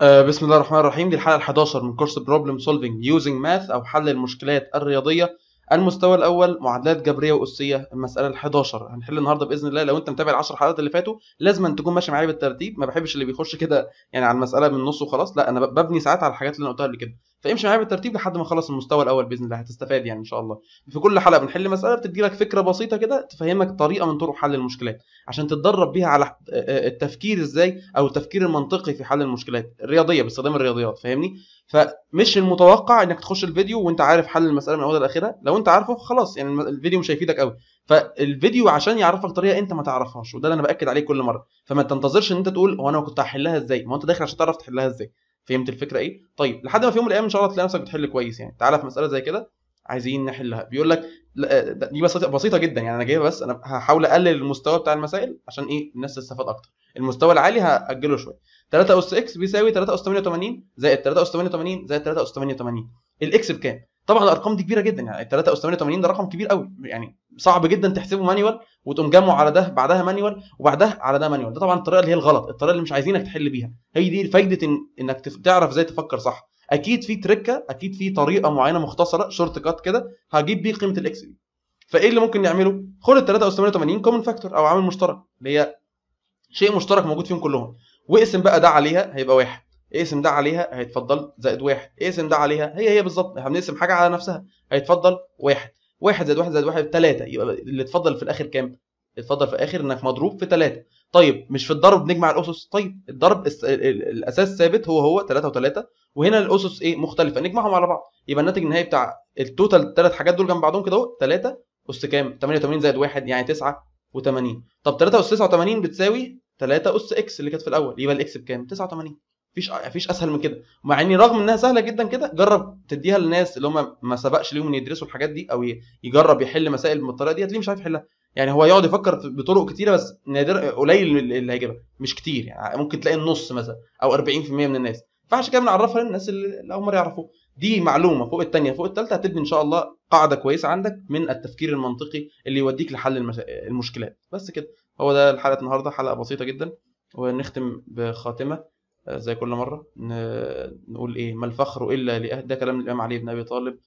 آه، بسم الله الرحمن الرحيم دي الحلقه ال11 من كورس بروبلم سولفنج يوزنج ماث او حل المشكلات الرياضيه المستوى الاول معادلات جبريه واسيه المساله ال11 هنحل النهارده باذن الله لو انت متابع ال10 حلقات اللي فاتوا لازم أن تكون ماشي معايا بالترتيب ما بحبش اللي بيخش كده يعني على المساله من النص وخلاص لا انا ببني ساعات على الحاجات اللي انا قلتها قبل كده فامشي معايا بالترتيب لحد ما اخلص المستوى الاول باذن الله هتستفاد يعني ان شاء الله في كل حلقه بنحل مساله بتدي لك فكره بسيطه كده تفهمك طريقه من طرق حل المشكلات عشان تتدرب بيها على آه، آه، التفكير ازاي او التفكير المنطقي في حل المشكلات الرياضيه باستخدام الرياضيات فاهمني فمش المتوقع انك تخش الفيديو وانت عارف حل المساله من اولها لاخرها لو انت عارفه خلاص يعني الفيديو مش هيفيدك قوي فالفيديو عشان يعرفك طريقه انت ما تعرفهاش وده اللي انا باكد عليه كل مره فما تنتظرش ان انت تقول هو انا كنت هحلها ازاي ما انت داخل عشان تعرف تحلها ازاي فهمت الفكره ايه طيب لحد ما في يوم من الايام ان شاء الله تلاقي نفسك بتحل كويس يعني تعالى في مساله زي كده عايزين نحلها بيقول لك آه، دي بسيطه بسيطه جدا يعني انا جايبها بس انا هحاول اقلل المستوى بتاع المسائل عشان ايه الناس تستفاد اكتر المستوى العالي هاجله شويه 3 اس اكس بيساوي 3 اس 88 زائد 3 اس 88 زائد 3 اس 88 الاكس بكام طبعا الارقام دي كبيره جدا يعني 3 اس 88 ده رقم كبير قوي يعني صعب جدا تحسبه مانيوال وتقوم جمعه على ده بعدها مانيوال وبعدها على ده مانيوال ده طبعا الطريقه اللي هي الغلط الطريقه اللي مش عايزينك تحل بيها هي دي فايده إن انك تعرف ازاي تفكر صح اكيد في تركه اكيد في طريقه معينه مختصره شورت كات كده هجيب بيه قيمه الاكس دي فايه اللي ممكن نعمله خد ال 3 اس 88 كومن فاكتور او عامل مشترك اللي هي شيء مشترك موجود فيهم كلهم واقسم بقى ده عليها هيبقى واحد اقسم ده عليها هيتفضل زائد واحد اقسم ده عليها هي هي بالظبط احنا بنقسم حاجه على نفسها هيتفضل واحد 1 زائد 1 زائد 1 3 يبقى اللي اتفضل في الاخر كام؟ اتفضل في الاخر انك مضروب في 3 طيب مش في الضرب نجمع الاسس طيب الضرب الاساس ثابت هو هو 3 و3 وهنا الاسس ايه مختلفه نجمعهم على بعض يبقى الناتج النهائي بتاع التوتال الثلاث حاجات دول جنب بعضهم كده اهو 3 اس كام 88 زائد 1 يعني 89 طب 3 اس 89 بتساوي 3 اس اكس اللي كانت في الاول يبقى الاكس بكام 89 مفيش مفيش اسهل من كده مع اني رغم انها سهله جدا كده جرب تديها للناس اللي هم ما سبقش ليهم ان يدرسوا الحاجات دي او يجرب يحل مسائل بالطريقه دي هتلاقيه مش عارف يحلها يعني هو يقعد يفكر بطرق كتيره بس نادر قليل اللي هيجيبها مش كتير يعني ممكن تلاقي النص مثلا او 40% من الناس فعشان كده بنعرفها للناس اللي اول مره يعرفوه دي معلومه فوق الثانيه فوق الثالثه هتبني ان شاء الله قاعده كويسه عندك من التفكير المنطقي اللي يوديك لحل المشا... المشكلات بس كده هو ده الحلقه النهارده حلقه بسيطه جدا ونختم بخاتمه زي كل مرة نقول إيه ما الفخر إلا لأهل ده كلام الإمام علي بن أبي طالب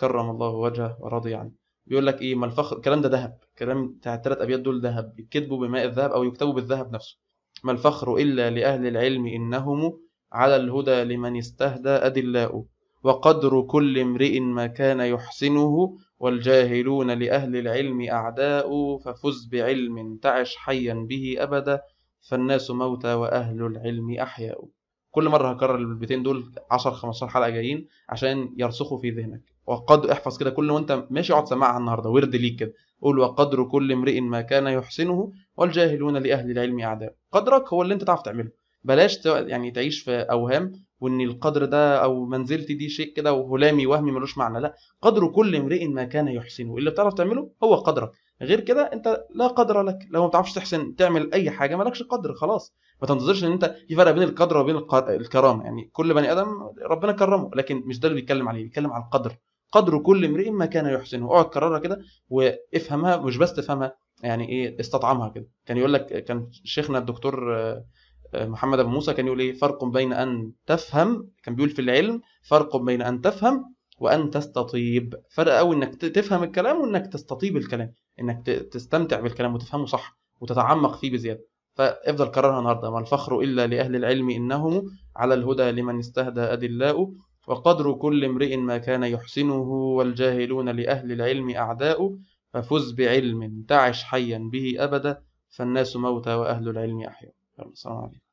كرم الله وجهه ورضي عنه بيقول لك إيه ما الفخر الكلام ده ذهب كلام بتاع الثلاث أبيات دول ذهب يكتبوا بماء الذهب أو يكتبوا بالذهب نفسه ما الفخر إلا لأهل العلم إنهم على الهدى لمن استهدى أدلاء وقدر كل امرئ ما كان يحسنه والجاهلون لأهل العلم أعداء ففز بعلم تعش حيا به أبدا فالناس موتى واهل العلم احياء كل مره هكرر البيتين دول 10 15 حلقه جايين عشان يرسخوا في ذهنك وقد احفظ كده كل وانت ماشي اقعد سمعها النهارده ورد ليك كده قول وقدر كل امرئ ما كان يحسنه والجاهلون لاهل العلم اعداء قدرك هو اللي انت تعرف تعمله بلاش يعني تعيش في اوهام وان القدر ده او منزلتي دي شيء كده وهلامي وهمي ملوش معنى لا قدر كل امرئ ما كان يحسنه اللي بتعرف تعمله هو قدرك غير كده انت لا قدر لك لو ما بتعرفش تحسن تعمل اي حاجه مالكش قدر خلاص ما تنتظرش ان انت في فرق بين القدر وبين الكرامه يعني كل بني ادم ربنا كرمه لكن مش ده اللي بيتكلم عليه بيتكلم على القدر قدر كل امرئ ما كان يحسنه اقعد كررها كده وافهمها مش بس تفهمها يعني ايه استطعمها كده كان يقول لك كان شيخنا الدكتور آه، محمد ابو موسى كان يقول ايه فرق بين ان تفهم كان بيقول في العلم فرق بين ان تفهم وان تستطيب فرق قوي انك تفهم الكلام وانك تستطيب الكلام انك تستمتع بالكلام وتفهمه صح وتتعمق فيه بزياده فافضل كررها النهارده ما الفخر الا لاهل العلم انهم على الهدى لمن استهدى ادلاء وقدر كل امرئ ما كان يحسنه والجاهلون لاهل العلم اعداء ففز بعلم تعش حيا به ابدا فالناس موتى واهل العلم احياء السلام عليكم